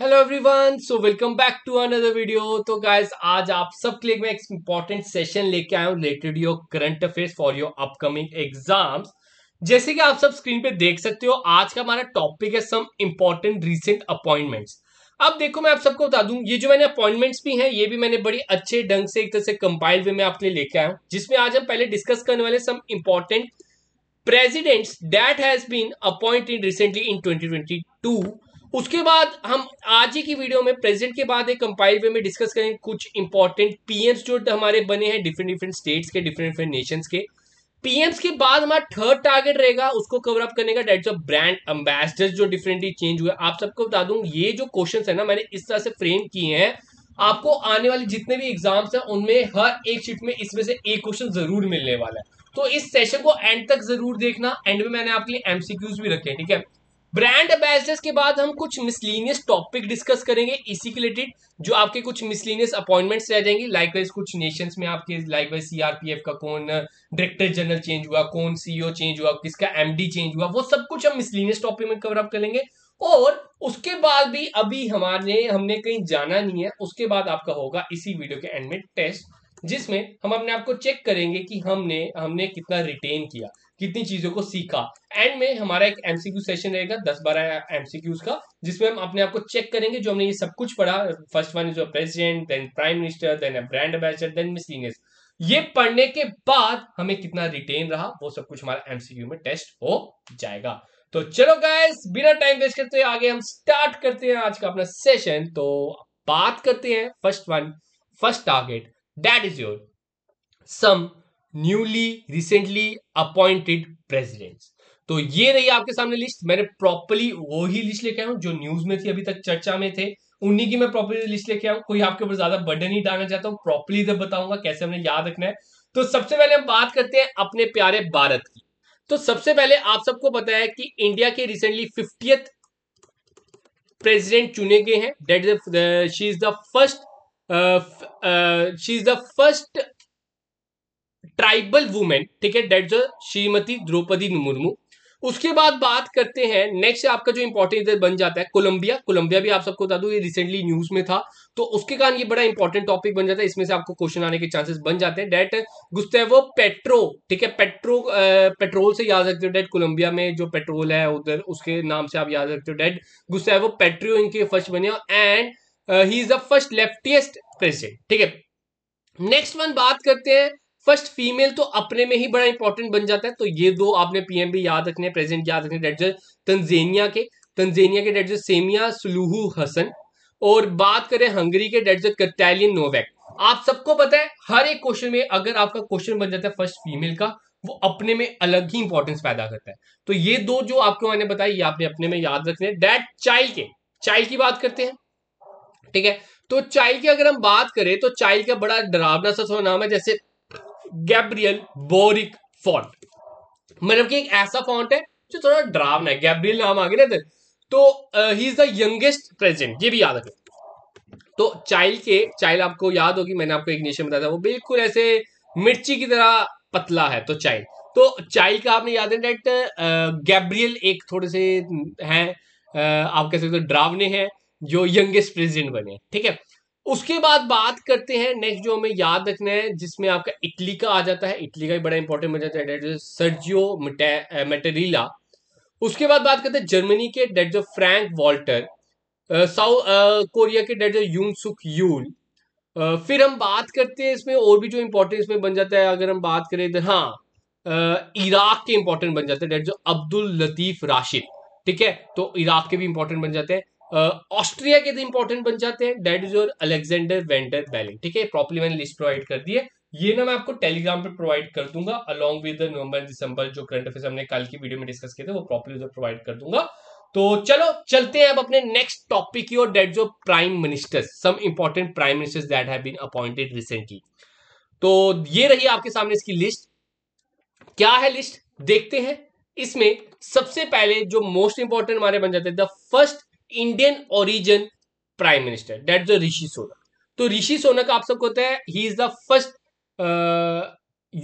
Hello everyone so welcome back to another video तो guys आज आप सबके लिए मैं एक इंपॉर्टेंट सेशन लेके आया हूँ related your current affairs for your upcoming exams जैसे कि आप सब स्क्रीन पे देख सकते हो आज का हमारा टॉपिक है सम इम्पॉर्टेंट रिसेंट अपॉइंटमेंट्स अब देखो मैं आप सबको बता दूं ये जो मैंने अपॉइंटमेंट्स भी हैं ये भी मैंने बड़ी अच्छे ढंग से एक तरह से कंपाइल वे में आपके लिए लेके आया हूँ जिसमें आज हम पहले डिस्कस करने वाले some important presidents that has been appointed recently in 2022 उसके बाद हम आज ही की वीडियो में प्रेजेंट के बाद एक कंपाइल वे में डिस्कस करेंगे कुछ इंपॉर्टेंट पीएम्स जो हमारे बने हैं डिफरेंट डिफरेंट स्टेट्स के डिफरेंट डिफरेंट नेशंस के पीएम्स के बाद हमारा थर्ड टारगेट रहेगा उसको कवर अप करने का डेट्स ऑफ ब्रांड एम्बेसडर्स जो डिफरेंटली चेंज हुए आप सबको बता दूं ये जो क्वेश्चन है ना मैंने इस तरह से फ्रेम किए हैं आपको आने वाले जितने भी एग्जाम्स हैं उनमें हर एक शिफ्ट में इसमें से एक क्वेश्चन जरूर मिलने वाला है तो इस सेशन को एंड तक जरूर देखना एंड में मैंने आपके लिए एमसीक्यूज भी रखे हैं ठीक है ब्रांड एम्बेसडर्स के बाद हम कुछ मिसलिनियस टॉपिक डिस्कस करेंगे इसी के रिलेटेड जो आपके कुछ मिसलिनियस अपॉइंटमेंट्स रह जाएंगे वाइज कुछ नेशंस में आपके वाइज सीआरपीएफ का कौन डायरेक्टर जनरल चेंज हुआ कौन सीईओ चेंज e हुआ किसका एमडी चेंज हुआ वो सब कुछ हम मिसलिनियस टॉपिक में कवर अप कर लेंगे और उसके बाद भी अभी हमारे हमने कहीं जाना नहीं है उसके बाद आपका होगा इसी वीडियो के एंड में टेस्ट जिसमें हम अपने आपको चेक करेंगे कि हमने हमने कितना रिटेन किया कितनी चीजों को सीखा एंड में हमारा एक एमसीक्यू सेशन रहेगा दस बारह एमसीक्यूज का जिसमें हम अपने आप को चेक करेंगे जो हमने ये सब कुछ पढ़ा first one is president then prime minister then brand ambassador then miscellaneous ये पढ़ने के बाद हमें कितना रिटेन रहा वो सब कुछ हमारा एमसीक्यू में टेस्ट हो जाएगा तो चलो गाइस बिना टाइम वेस्ट करते हुए आगे हम स्टार्ट करते हैं आज का अपना सेशन तो बात करते हैं first one first target that is your some newly recently appointed presidents तो ये रही आपके सामने लिस्ट मैंने प्रॉपरली वो ही लिस्ट लेके आया हूं जो न्यूज में थी अभी तक चर्चा में थे उन्हीं की मैं प्रॉपरली लिस्ट लेके आऊँ कोई आपके ऊपर ज्यादा बर्डन नहीं डालना चाहता हूँ प्रॉपरली जब बताऊंगा कैसे हमने याद रखना है तो सबसे पहले हम बात करते हैं अपने प्यारे भारत की तो सबसे पहले आप सबको पता है कि इंडिया के रिसेंटली फिफ्टियथ प्रेसिडेंट चुने गए हैं that she is the first she is the first tribal women ठीक है डेट जो श्रीमती द्रौपदी मुर्मू उसके बाद बात करते हैं नेक्स्ट आपका जो इंपॉर्टेंट इधर बन जाता है कोलंबिया कोलंबिया भी आप सबको बता दू ये रिसेंटली न्यूज में था तो उसके कारण ये बड़ा इंपॉर्टेंट टॉपिक बन जाता है इसमें से आपको क्वेश्चन आने के चांसेस बन जाते हैं डेट गुस्तेवो पेट्रो ठीक है पेट्रो पेट्रोल से याद रखते हो डेट कोलंबिया में जो पेट्रोल है उधर उसके नाम से आप याद रखते हो डेट गुस्तेवो पेट्रो इनके फर्स्ट बने and he is the first leftiest president ठीक है नेक्स्ट वन बात करते हैं फर्स्ट फीमेल तो अपने में ही बड़ा इंपॉर्टेंट बन जाता है तो ये दो आपने पीएमबी याद रखने प्रेजेंट याद रखने डेट तंजेनिया के तंजेनिया के डेट जज सेमिया सुलूहू हसन और बात करें हंगरी के डेट जज कटालियन नोवैक आप सबको पता है हर एक क्वेश्चन में अगर आपका क्वेश्चन बन जाता है फर्स्ट फीमेल का वो अपने में अलग ही इंपॉर्टेंस पैदा करता है तो ये दो जो आपको मैंने बताया ये आपने अपने में याद रखने डेट चाइल्ड के चाइल्ड की बात करते हैं ठीक है तो चाइल्ड की अगर हम बात करें तो चाइल्ड का बड़ा डरावना सा नाम है जैसे गैब्रियल बोरिक फॉन्ट मतलब कि एक ऐसा फॉन्ट है जो थोड़ा ड्रावना है गैब्रियल नाम आगे ना तो he is the youngest president ये भी याद रखें तो चाइल्ड के चाइल्ड आपको याद होगी मैंने आपको एक नेशन बताया था वो बिल्कुल ऐसे मिर्ची की तरह पतला है तो चाइल्ड तो चाइल्ड का आपने याद है डेट गैब्रियल एक थोड़े से हैं आप कह सकते हो ड्रावने हैं जो यंगेस्ट प्रेसिडेंट बने ठीक है थेके? उसके बाद बात करते हैं नेक्स्ट जो हमें याद रखना है जिसमें आपका इटली का आ जाता है इटली का भी बड़ा इंपॉर्टेंट बन जाता है सर्जियो मेटेरिला उसके बाद बात करते हैं जर्मनी के डेट जो फ्रैंक वॉल्टर साउथ कोरिया के डेट जो यून सुख यूल फिर हम बात करते हैं इसमें और भी जो इंपॉर्टेंट इसमें बन जाता है अगर हम बात करें इधर तो हाँ इराक के इंपॉर्टेंट बन जाते हैं डेट जो अब्दुल लतीफ राशिद ठीक है तो इराक के भी इंपॉर्टेंट बन जाते हैं ऑस्ट्रिया के इंपॉर्टेंट तो बन जाते हैं that is your Alexander Van der Bellen ठीक है प्रॉपरली मैंने लिस्ट प्रोवाइड कर दी है ये ना मैं आपको टेलीग्राम पर प्रोवाइड कर दूंगा अलॉन्ग विद नवंबर दिसंबर जो करंट अफेयर हमने कल की वीडियो में डिस्कस किए थे वो प्रॉपरली उधर प्रोवाइड कर दूंगा तो चलो चलते हैं अब अपने नेक्स्ट टॉपिक की ओर डेट जो prime ministers some important prime ministers that have been appointed recently तो ये रही आपके सामने इसकी लिस्ट क्या है लिस्ट देखते हैं इसमें सबसे पहले जो मोस्ट इंपॉर्टेंट हमारे बन जाते हैं the first Indian origin prime minister that जो ऋषि सोनक तो ऋषि सोनक आप सबको होता है he is the first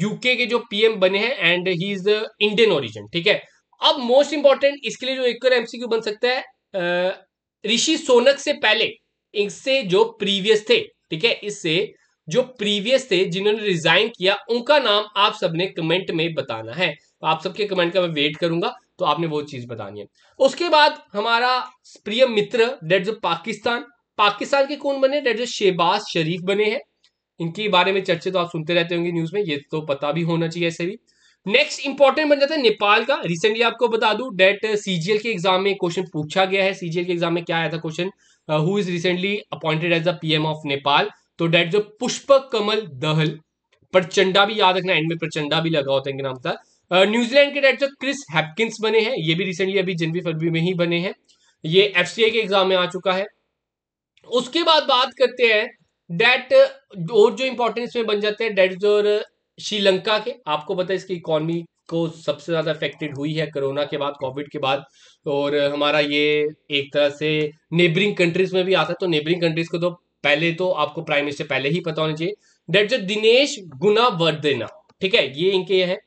UK के जो पीएम बने हैं and he is the Indian origin ठीक है अब मोस्ट इंपॉर्टेंट इसके लिए जो एक और एमसीक्यू बन सकता है ऋषि uh, सोनक से पहले इससे जो प्रीवियस थे ठीक है इससे जो प्रीवियस थे जिन्होंने रिजाइन किया उनका नाम आप सबने कमेंट में बताना है तो आप सबके कमेंट का मैं वेट करूंगा तो आपने वो चीज़ बतानी है उसके बाद हमारा प्रिय मित्र डेट जो पाकिस्तान पाकिस्तान के कौन बने डेट जो शेबाज शरीफ बने हैं इनके बारे में चर्चे तो आप सुनते रहते होंगे न्यूज़ में ये तो पता भी होना चाहिए ऐसे भी नेक्स्ट इंपॉर्टेंट बन जाता है नेपाल का रिसेंटली आपको बता दू डेट सीजीएल के एग्जाम में क्वेश्चन पूछा गया है सीजीएल के एग्जाम में क्या आया था question who is recently appointed as the PM of Nepal तो डेट जो पुष्प कमल दहल प्रचंडा भी याद रखना एंड में प्रचंडा भी लगा होता है इनके नाम था न्यूजीलैंड के डायरेक्टर क्रिस हैपकिंस बने हैं ये भी रिसेंटली अभी जनवरी फरवरी में ही बने हैं ये एफ के एग्जाम में आ चुका है उसके बाद बात करते हैं डेट और जो इंपॉर्टेंट इसमें बन जाते हैं डेट और श्रीलंका के आपको पता है इसकी इकोनॉमी को सबसे ज़्यादा अफेक्टेड हुई है कोरोना के बाद कोविड के बाद और हमारा ये एक तरह से नेबरिंग कंट्रीज में भी आता है तो नेबरिंग कंट्रीज को तो पहले तो आपको प्राइम मिनिस्टर पहले ही पता होना चाहिए डेट जो दिनेश गुना वर्देना ठीक है ये इनके है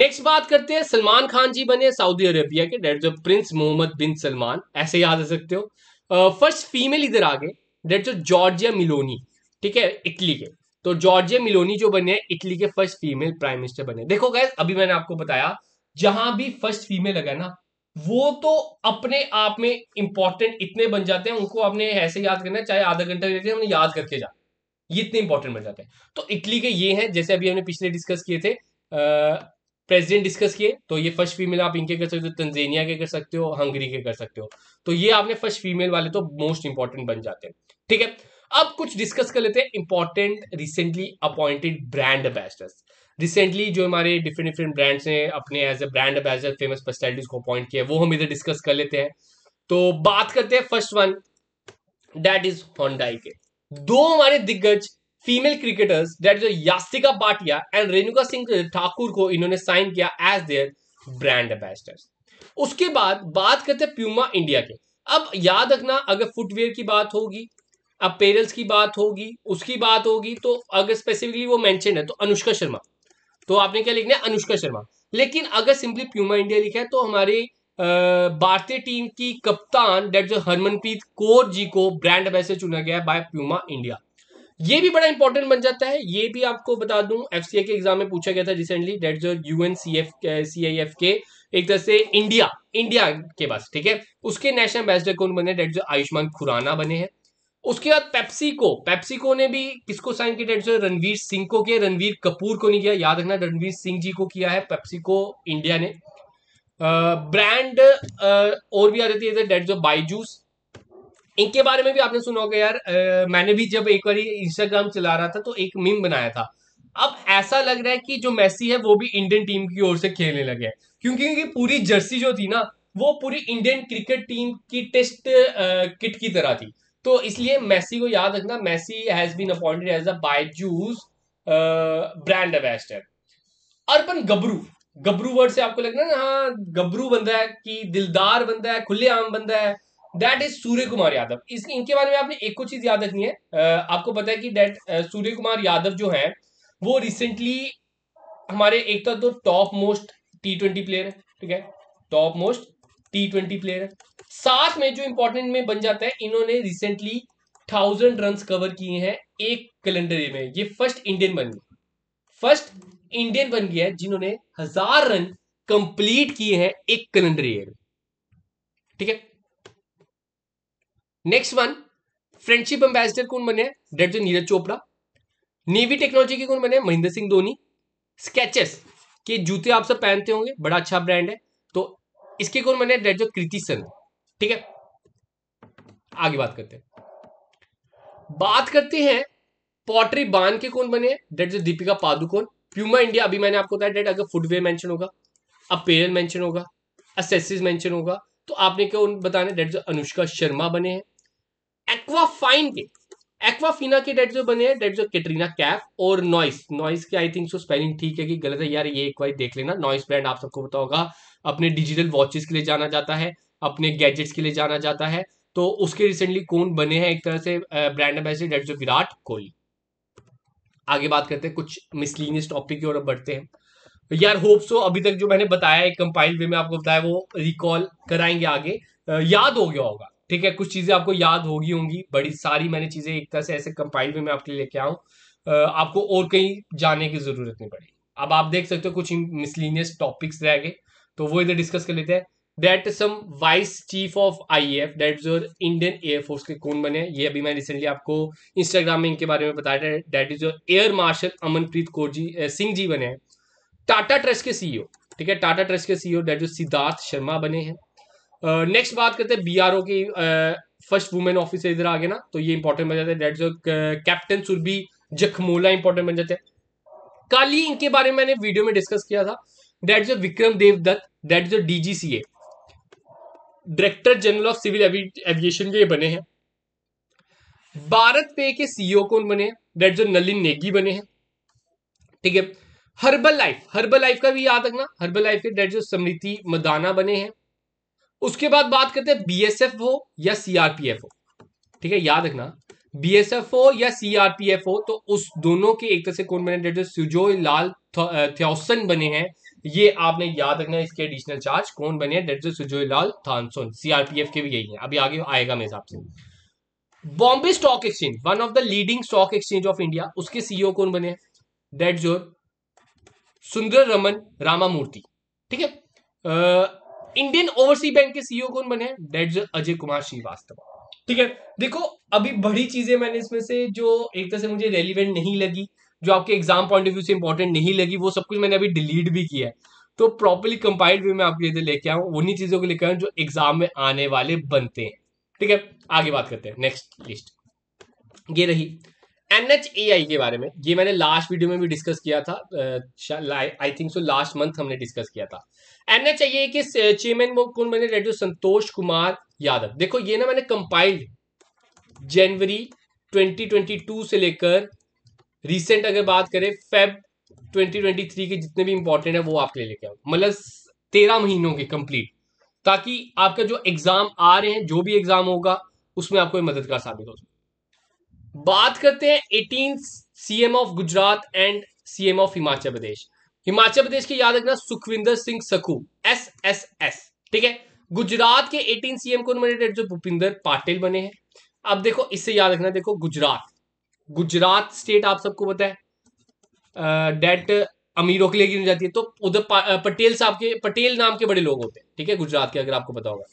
नेक्स्ट बात करते हैं सलमान खान जी बने सऊदी अरेबिया के डेट जो प्रिंस मोहम्मद बिन सलमान ऐसे याद आ सकते हो फर्स्ट फीमेल इधर आ गए डेट जो जॉर्जिया मिलोनी ठीक है इटली के तो जॉर्जिया मिलोनी जो बने इटली के फर्स्ट फीमेल प्राइम मिनिस्टर बने देखो गैस अभी मैंने आपको बताया जहां भी फर्स्ट फीमेल लगा ना वो तो अपने आप में इंपॉर्टेंट इतने बन जाते हैं उनको आपने ऐसे याद करना चाहे आधा घंटा लेते हैं याद करके जाते ये इतने इंपॉर्टेंट बन जाते हैं तो इटली के ये हैं जैसे अभी हमने पिछले डिस्कस किए थे प्रेसिडेंट डिस्कस किए तो ये फर्स्ट फीमेल आप इनके कर सकते हो तंजेनिया के कर सकते हो हंगरी के कर सकते हो तो ये आपने फर्स्ट फीमेल वाले तो मोस्ट इंपॉर्टेंट बन जाते हैं ठीक है अब कुछ डिस्कस कर लेते हैं important recently appointed brand ambassadors recently जो हमारे डिफरेंट डिफरेंट ब्रांड्स ने अपने as a brand ambassador famous personalities को अपॉइंट किया वो हम इधर डिस्कस कर लेते हैं तो बात करते हैं first one that is Hyundai के दो हमारे दिग्गज फीमेल क्रिकेटर्स डेट जो यास्तिका बाटिया एंड रेणुका सिंह ठाकुर को इन्होंने साइन किया एज देयर ब्रांड एम्बेसडर उसके बाद बात करते हैं प्यूमा इंडिया के अब याद रखना अगर फुटवेयर की बात होगी अपेरल्स की बात होगी उसकी बात होगी तो अगर स्पेसिफिकली वो मेंशन है तो अनुष्का शर्मा तो आपने क्या लिखना है अनुष्का शर्मा लेकिन अगर सिंपली प्यूमा इंडिया लिखा है तो हमारे भारतीय टीम की कप्तान डेट जो हरमनप्रीत कौर जी को ब्रांड एम्बेसडर चुना गया है बाय प्यूमा इंडिया ये भी बड़ा इंपॉर्टेंट बन जाता है ये भी आपको बता दूं एफ के एग्जाम में पूछा गया था रिसेंटली डेट जो U N C F C I F के एक तरह से इंडिया इंडिया के पास ठीक है उसके नेशनल एम्बेसडर कौन बने डेट जो आयुष्मान खुराना बने हैं उसके बाद पेप्सी को पेप्सी को ने भी किसको साइन किया डेट जो रणवीर सिंह को किया रणवीर कपूर को नहीं किया याद रखना रणवीर सिंह जी को किया है पेप्सी को इंडिया ने ब्रांड और भी आ जाती है डेट जो बाईजूस इनके बारे में भी आपने सुना होगा यार आ, मैंने भी जब एक बार इंस्टाग्राम चला रहा था तो एक मीम बनाया था अब ऐसा लग रहा है कि जो मैसी है वो भी इंडियन टीम की ओर से खेलने लगे हैं क्योंकि क्योंकि पूरी जर्सी जो थी ना वो पूरी इंडियन क्रिकेट टीम की टेस्ट किट की तरह थी तो इसलिए मैसी को याद रखना Messi has been appointed as a Byju's brand ambassador अर्पण गबरू गबरू वर्ड से आपको लगना ना हाँ गबरू बंदा है कि दिलदार बंदा है खुलेआम बंदा है दैट इज सूर्य कुमार यादव इस इनके बारे में आपने एक को चीज याद रखनी है आपको पता है कि दैट सूर्य कुमार यादव जो है वो रिसेंटली हमारे एक तो top most T twenty player है ठीक है top most T twenty player है साथ में जो इंपॉर्टेंट में बन जाता है इन्होंने रिसेंटली थाउजेंड रन कवर किए हैं एक कैलेंडर में ये फर्स्ट इंडियन बन गया फर्स्ट इंडियन बन गया जिन्होंने हजार रन कंप्लीट किए हैं एक कैलेंडर ईयर ठीक है नेक्स्ट वन फ्रेंडशिप एम्बेसडर कौन बने डेट जो नीरज चोपड़ा नेवी टेक्नोलॉजी के कौन बने महेंद्र सिंह धोनी स्केचेस के जूते आप सब पहनते होंगे बड़ा अच्छा ब्रांड है तो इसके कौन बने डेट जो कृति सन ठीक है आगे बात करते हैं बात करते हैं पॉटरी बान के कौन बने डेट जो दीपिका पादुकोन प्यूमा इंडिया अभी मैंने आपको बताया डेट अगर फुटवेयर मैंशन होगा अपेयर मेंशन होगा असेसरीज मैंशन होगा तो आपने क्या बताने डेट जो अनुष्का शर्मा बने हैं एक्वाफाइन के एक्वाफिना के डेट जो बने हैं डेट जो कैटरीना कैफ और नॉइस नॉइस के आई थिंक सो स्पेलिंग ठीक है कि गलत है यार ये एक बार देख लेना नॉइस ब्रांड आप सबको पता होगा अपने डिजिटल वॉचेस के लिए जाना जाता है अपने गैजेट्स के लिए जाना जाता है तो उसके रिसेंटली कौन बने हैं एक तरह से ब्रांड एम्बेसडर डेट जो विराट कोहली आगे बात करते हैं कुछ मिसलिनियस टॉपिक की ओर बढ़ते हैं यार होप सो अभी तक जो मैंने बताया एक कंपाइल वे में आपको बताया वो रिकॉल कराएंगे आगे याद हो गया होगा ठीक है कुछ चीज़ें आपको याद होगी होंगी बड़ी सारी मैंने चीज़ें एक तरह से ऐसे कंपाइल में मैं आपके लिए लेके आऊँ आपको और कहीं जाने की ज़रूरत नहीं पड़ेगी अब आप देख सकते हो कुछ मिसलिनियस टॉपिक्स रह गए तो वो इधर डिस्कस कर लेते हैं that some vice chief of I F that your Indian air force के कौन बने ये अभी मैं रिसेंटली आपको इंस्टाग्राम में इनके बारे में बताया था that is your air marshal Amanpreet Kaur ji Singh ji बने हैं टाटा ट्रस्ट के सीईओ e ठीक है टाटा ट्रस्ट के CEO that is Siddharth Sharma बने हैं नेक्स्ट बात करते हैं बीआरओ की फर्स्ट वुमेन ऑफिसर इधर आ गए ना तो ये इंपॉर्टेंट बन जाते हैं कैप्टन सुरभि जखमोला इंपॉर्टेंट बन जाते हैं कल ही इनके बारे में मैंने वीडियो में डिस्कस किया था डेट जो विक्रम दत्त डेट जो DGCA director general of civil aviation के बने हैं भारत पे के सीईओ e कौन बने हैं डेट जो नलिन नेगी बने हैं ठीक है हर्बल लाइफ हर्बल लाइफ का भी याद रखना हर्बल लाइफ के डेट जो समृति मदाना बने हैं उसके बाद बात करते हैं बीएसएफ हो या सीआरपीएफ हो ठीक है याद रखना बीएसएफ हो या सीआरपीएफ हो तो उस दोनों के एक तरह से कौन बने जो सुजोय लाल थ्योसन बने हैं ये आपने याद रखना इसके एडिशनल चार्ज कौन बने हैं सुजोय लाल थानसोन सीआरपीएफ के भी यही है अभी आगे आएगा मेरे हिसाब से Bombay stock exchange one of the leading stock exchange of India उसके सीईओ e कौन बने डेट जोर सुंदर रमन रामामूर्ति ठीक है इंडियन ओवरसी बैंक के सीईओ कौन बने दैट्स अजय कुमार श्रीवास्तव ठीक है देखो अभी बड़ी चीजें मैंने इसमें से जो एक तरह से मुझे रेलिवेंट नहीं लगी जो आपके एग्जाम पॉइंट ऑफ व्यू से इंपॉर्टेंट नहीं लगी वो सब कुछ मैंने अभी डिलीट भी किया है तो प्रॉपरली कंपाइल्ड वे में आपके इधर तो लेके आऊँ उन्हीं चीजों को लेकर जो एग्जाम में आने वाले बनते हैं ठीक है आगे बात करते हैं नेक्स्ट लिस्ट ये रही एनएचएआई के बारे में ये मैंने लास्ट वीडियो में भी डिस्कस किया था I think so last month हमने डिस्कस किया था एन के चेयरमैन वो कौन बने रेडियो संतोष कुमार यादव देखो ये ना मैंने कंपाइल्ड जनवरी 2022 से लेकर रिसेंट अगर बात करें फेब 2023 के जितने भी इंपॉर्टेंट है वो आपके लिए लेके आओ मतलब तेरह महीनों के कंप्लीट ताकि आपका जो एग्जाम आ रहे हैं जो भी एग्जाम होगा उसमें आपको मददगार साबित हो सकता बात करते हैं eighteen CM of Gujarat and CM of Himachal Pradesh Himachal Pradesh के याद रखना सुखविंदर सिंह सकू एस एस एस ठीक है गुजरात के एटीन सीएम कौन बने जो भूपिंदर पाटिल बने हैं अब देखो इससे याद रखना देखो गुजरात गुजरात स्टेट आप सबको पता है डेट अमीरों के लिए गिनी जाती है तो उधर पटेल साहब के पटेल नाम के बड़े लोग होते हैं ठीक है गुजरात के अगर आपको पता होगा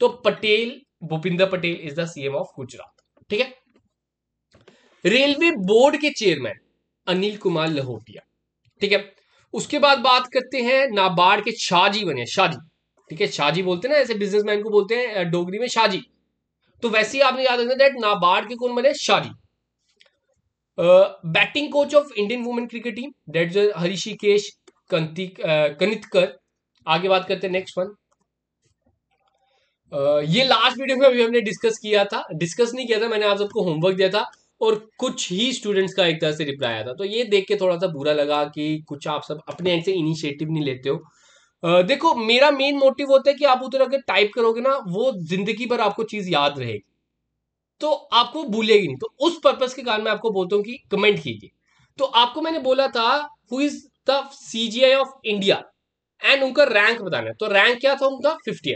तो Patel Bhupinder Patel is the CM of Gujarat ठीक है रेलवे बोर्ड के चेयरमैन अनिल कुमार लहोटिया ठीक है उसके बाद बात करते हैं नाबार्ड के शाहजी बने शाहजी ठीक है शाहजी बोलते हैं ना ऐसे बिजनेसमैन को बोलते हैं डोगरी में शाहजी तो वैसे ही आपने याद रखना दैट नाबार्ड के कौन बने शाहजी batting coach of Indian women cricket team that Hrishikesh Hrishikesh Kanitkar आगे बात करते हैं नेक्स्ट वन ये लास्ट वीडियो में अभी हमने डिस्कस किया था डिस्कस नहीं किया था मैंने आप सबको होमवर्क दिया था और कुछ ही स्टूडेंट्स का एक तरह से रिप्लाई आया था तो ये देख के थोड़ा सा बुरा लगा कि कुछ आप सब अपने एंड से इनिशिएटिव नहीं लेते हो Uh, देखो मेरा मेन मोटिव होता है कि आप उतर अगर टाइप करोगे ना वो जिंदगी भर आपको चीज याद रहेगी तो आपको भूलेगी नहीं तो उस पर्पज के कारण मैं आपको बोलता हूँ कि कमेंट कीजिए तो आपको मैंने बोला था who is the C J I of India and उनका रैंक बताना है तो रैंक क्या था उनका fifty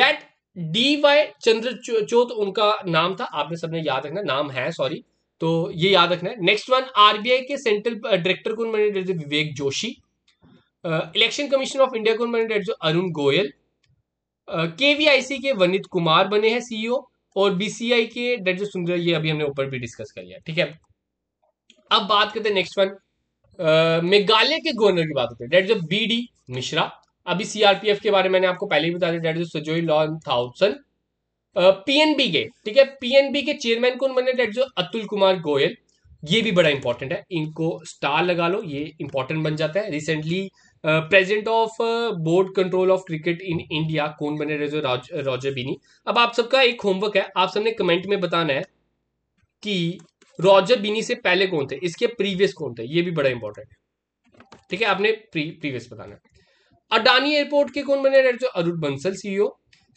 that D Y Chandrachud उनका नाम था आपने सबने याद रखना नाम है सॉरी तो ये याद रखना है नेक्स्ट वन आरबीआई के सेंट्रल डायरेक्टर को बने that Vivek Joshi election commission of India कौन बने that Arun Goyal KVIC uh, के वनित कुमार बने हैं सीईओ e और बीसीआई के डेट जो सुंदर ये अभी हमने ऊपर भी डिस्कस कर लिया ठीक है अब बात करते हैं नेक्स्ट वन uh, मेघालय के गवर्नर की बात करते हैं डेट जो बी डी मिश्रा अभी सीआरपीएफ के बारे में मैंने आपको पहले ही बता दिया डेट इज लॉन थाउसन पीएनबी के ठीक है पीएनबी के चेयरमैन कौन बने डेट जो अतुल कुमार गोयल ये भी बड़ा इंपॉर्टेंट है इनको स्टार लगा लो ये इंपॉर्टेंट बन जाता है recently president of board control of cricket in India कौन बने रहे जो रॉजर बीनी अब आप सबका एक होमवर्क है आप सबने कमेंट में बताना है कि रॉजर बीनी से पहले कौन थे इसके प्रीवियस कौन थे ये भी बड़ा इंपॉर्टेंट है ठीक है आपने प्री, प्रीवियस बताना है अडानी एयरपोर्ट के कौन बने डेट जो Arun Bansal CEO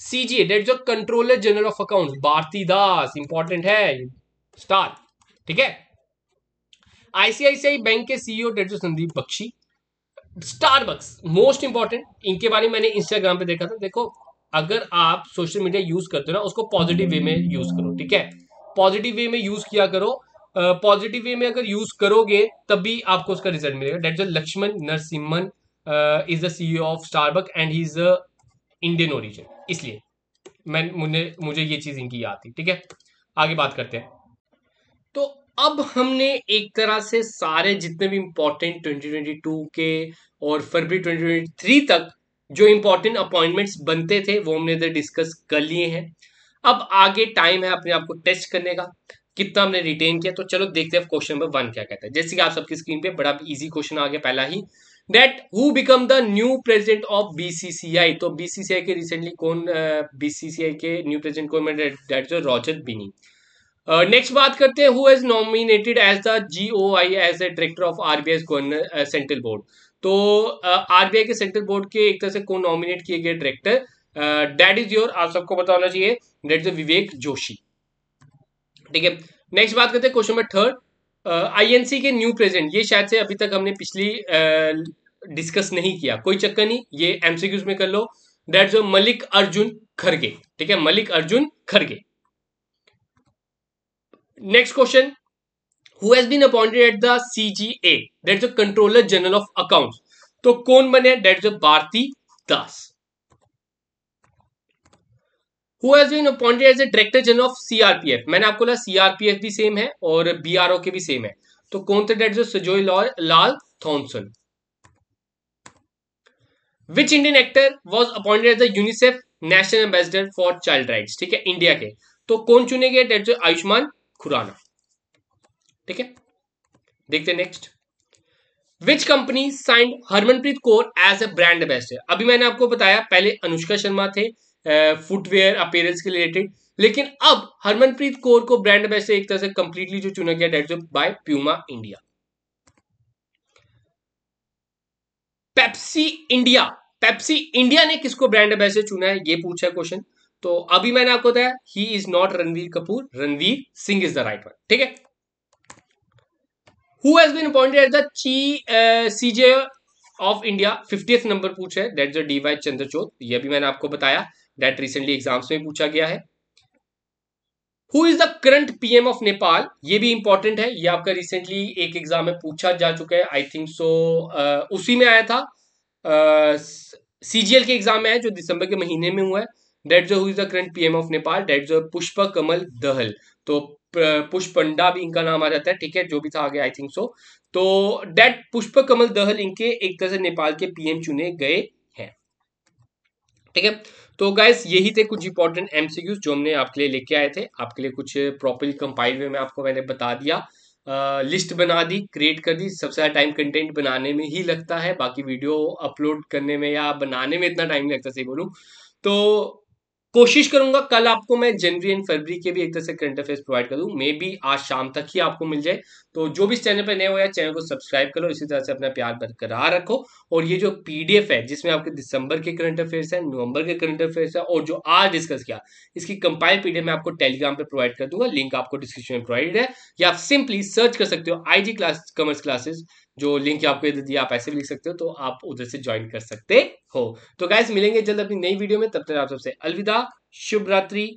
CGA that जो controller general of accounts Bharti Das important है स्टार ठीक है आईसीआईसीआई बैंक के सीईओ डेट जो Sandeep Bakhshi Starbucks most important इनके बारे में मैंने इंस्टाग्राम पे देखा था देखो अगर आप सोशल मीडिया यूज करते हो ना उसको पॉजिटिव वे में यूज करो ठीक है पॉजिटिव वे में यूज किया करो पॉजिटिव वे में अगर यूज करोगे तब भी आपको उसका रिजल्ट मिलेगा डेट जो Laxman Narasimhan is the CEO of Starbuck and he is Indian origin इसलिए मैं मुझे मुझे ये चीज इनकी याद थी ठीक है आगे बात करते हैं तो अब हमने एक तरह से सारे जितने भी इंपॉर्टेंट 2022 के और फरवरी 2023 तक जो इंपॉर्टेंट अपॉइंटमेंट्स बनते थे वो हमने इधर डिस्कस कर लिए हैं अब आगे टाइम है अपने आप को टेस्ट करने का कितना हमने रिटेन किया तो चलो देखते हैं क्वेश्चन नंबर वन क्या कहता है जैसे कि आप सबकी स्क्रीन पे बड़ा इजी क्वेश्चन आ गया पहला ही that who become the new president of BCCI तो बीसीसीआई के रिसेंटली कौन बीसीसीआई के न्यू प्रेसिडेंट कौन that is Roger Binny next बात करते हैं who is nominated as the G O I as a director of RBI governor central board तो RBI के सेंट्रल बोर्ड के एक तरह से कौन नॉमिनेट किए गए डायरेक्टर डैट इज योर आप सबको बताना चाहिए डेट इज विवेक जोशी ठीक है नेक्स्ट बात करते हैं क्वेश्चन नंबर थर्ड आईएनसी के न्यू प्रेजेंट ये शायद से अभी तक हमने पिछली डिस्कस नहीं किया कोई चक्कर नहीं ये एमसीक्यूज में कर लो दैट जो मलिक अर्जुन खरगे ठीक है Mallik Arjun Kharge next question who has been appointed at the CGA that's जो कंट्रोलर जनरल ऑफ accounts तो कौन बने डेट जो भारती दास who has been appointed as a director general of CRPF मैंने आपको बोला सीआरपीएफ भी सेम है और ओ के भी सेम है तो कौन थे डेट लॉ लाल Thomson which Indian actor was appointed as UNICEF national ambassador for child right ठीक है इंडिया के तो कौन चुने गए डेट आयुष्मान खुराना ठीक है देखते next which company signed Harmanpreet Kaur as a brand ambassador अभी मैंने आपको बताया पहले अनुष्का शर्मा थे फुटवेयर अपेयरेंस के रिलेटेड लेकिन अब हरमनप्रीत कौर को ब्रांड एम्बेसडर एक तरह से कंप्लीटली जो चुना गया that by Puma India Pepsi India Pepsi India ने किसको ब्रांड एम्बेसडर चुना है ये पूछा है क्वेश्चन तो अभी मैंने आपको बताया ही is not Ranbir Kapoor Ranveer Singh is the right one ठीक है who has been appointed as the ची CJ of India fiftieth number पूछा है अ डी वाई चंद्रचोद ये भी मैंने आपको बताया दैट रिसेंटली एग्जाम्स में पूछा गया है who is the current PM of Nepal ये भी इंपॉर्टेंट है ये आपका रिसेंटली एक एग्जाम में पूछा जा चुका है आई थिंक सो उसी में आया था सीजीएल uh, के एग्जाम में है जो दिसंबर के महीने में हुआ है डेट जो हुई the current PM of Nepal that जो पुष्प कमल दहल तो पुष्प पंडा भी इनका नाम आ जाता है ठीक है जो भी था आगे आई थिंक सो तो डेट पुष्प कमल दहल इनके एक तरह से नेपाल के पीएम चुने गए हैं ठीक है तो गाइस यही थे कुछ इंपॉर्टेंट एमसीक्यूज जो हमने आपके लिए लेके आए थे आपके लिए कुछ प्रॉपरली कंपाइल वे में आपको मैंने बता दिया लिस्ट बना दी क्रिएट कर दी सबसे ज़्यादा टाइम कंटेंट बनाने में ही लगता है बाकी वीडियो अपलोड करने में या बनाने में इतना टाइम नहीं लगता सही बोलूँ तो कोशिश करूंगा कल आपको मैं जनवरी एंड फरवरी के भी एक तरह से करंट अफेयर्स प्रोवाइड कर मे बी आज शाम तक ही आपको मिल जाए तो जो भी इस चैनल पर नए हो या चैनल को सब्सक्राइब करो इसी तरह से अपना प्यार बरकरार रखो और ये जो पीडीएफ है जिसमें आपके दिसंबर के करंट अफेयर्स है नवंबर के करंट अफेयर्स है और जो आज डिस्कस किया इसकी कंपाइल पीडीएफ मैं आपको टेलीग्राम पर प्रोवाइड कर दूंगा लिंक आपको डिस्क्रिप्शन में प्रोवाइड है या आप सिंपली सर्च कर सकते हो आई क्लास कॉमर्स क्लासेस जो लिंक आपको इधर दिया आप ऐसे भी लिख सकते हो तो आप उधर से ज्वाइन कर सकते हो तो गैस मिलेंगे जल्द अपनी नई वीडियो में तब तक आप सबसे अलविदा शुभ रात्रि